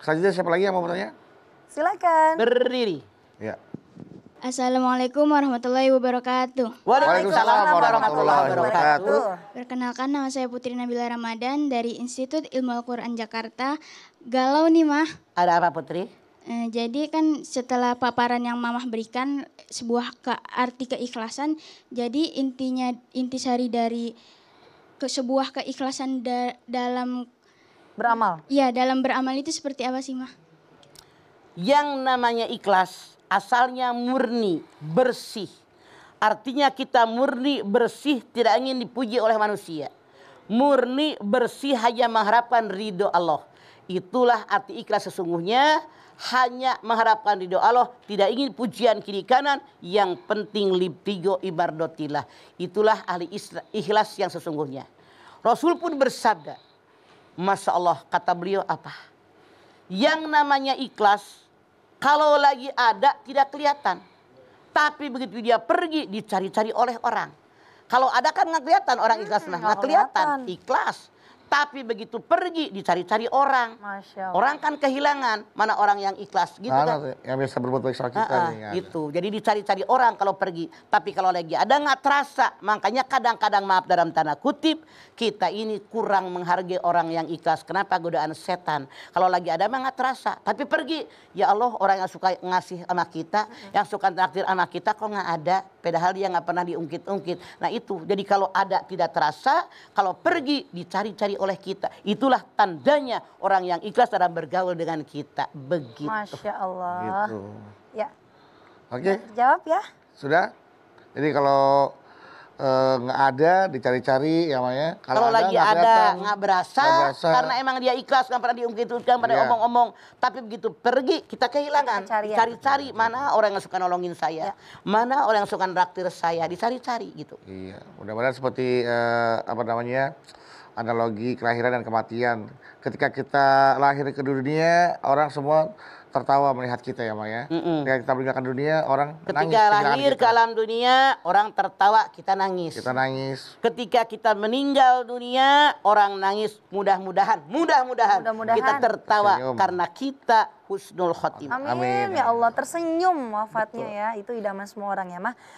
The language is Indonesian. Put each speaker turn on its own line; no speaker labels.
selanjutnya siapa lagi yang mau bertanya?
Silakan.
Berdiri. Ya.
Assalamualaikum warahmatullahi wabarakatuh. Waalaikumsalam warahmatullahi wabarakatuh. Perkenalkan nama saya Putri Nabila Ramadan dari Institut Ilmu Al-Quran Jakarta. Galau nih mah.
Ada apa Putri?
Eh, jadi kan setelah paparan yang mamah berikan sebuah ke arti keikhlasan, jadi intinya intisari dari sebuah keikhlasan da dalam beramal? Iya, dalam beramal itu seperti apa sih, Mah?
Yang namanya ikhlas asalnya murni, bersih. Artinya kita murni, bersih, tidak ingin dipuji oleh manusia. Murni, bersih, hanya mengharapkan ridho Allah. Itulah arti ikhlas sesungguhnya. Hanya mengharapkan ridho Allah. Tidak ingin pujian kiri kanan. Yang penting libtigo ibardotilah. Itulah ahli ikhlas yang sesungguhnya. Rasul pun bersabda Masya Allah kata beliau apa? Yang namanya ikhlas kalau lagi ada tidak kelihatan. Tapi begitu dia pergi dicari-cari oleh orang. Kalau ada kan nggak kelihatan orang hmm, ikhlas. Nah nggak kelihatan ikhlas. Tapi begitu pergi dicari-cari orang. Orang kan kehilangan. Mana orang yang ikhlas gitu nah, kan. Yang bisa berbuat baik sama kita. nih, gitu. Jadi dicari-cari orang kalau pergi. Tapi kalau lagi ada nggak terasa. Makanya kadang-kadang maaf dalam tanda kutip. Kita ini kurang menghargai orang yang ikhlas. Kenapa godaan setan. Kalau lagi ada mah nggak terasa. Tapi pergi. Ya Allah orang yang suka ngasih anak kita. Hmm. Yang suka terakhir anak kita kok nggak ada. Padahal dia nggak pernah diungkit-ungkit. Nah itu. Jadi kalau ada tidak terasa. Kalau pergi dicari-cari oleh kita. Itulah tandanya orang yang ikhlas dalam bergaul dengan kita. Begitu. Masya Allah. Gitu. Ya. Oke. Okay. Jawab ya. Sudah. Jadi kalau Eh, nggak uh, ada dicari-cari
ya Maya. Kalau lagi ada nggak berasa, berasa karena
emang dia ikhlas nggak pernah diungkit ungkit pada yeah. Iya. omong-omong. Tapi begitu pergi kita kehilangan. Cari-cari mana orang yang suka nolongin saya, yeah. mana orang yang suka raktir saya, dicari-cari gitu.
Iya, mudah-mudahan seperti
uh, apa namanya analogi kelahiran dan kematian. Ketika kita lahir ke dunia, orang semua tertawa melihat kita ya Maya. Mm-mm. Ketika kita meninggalkan dunia, orang Ketika nangis. Ketika lahir ke alam dunia, orang tertawa, kita nangis. Kita nangis. Ketika kita meninggal dunia, orang nangis mudah-mudahan. Mudah-mudahan mudah kita tertawa tersenyum. karena kita husnul khotimah. Amin. Ya Amin. Ya Allah, tersenyum wafatnya Betul. ya. Itu idaman semua orang ya, Mah.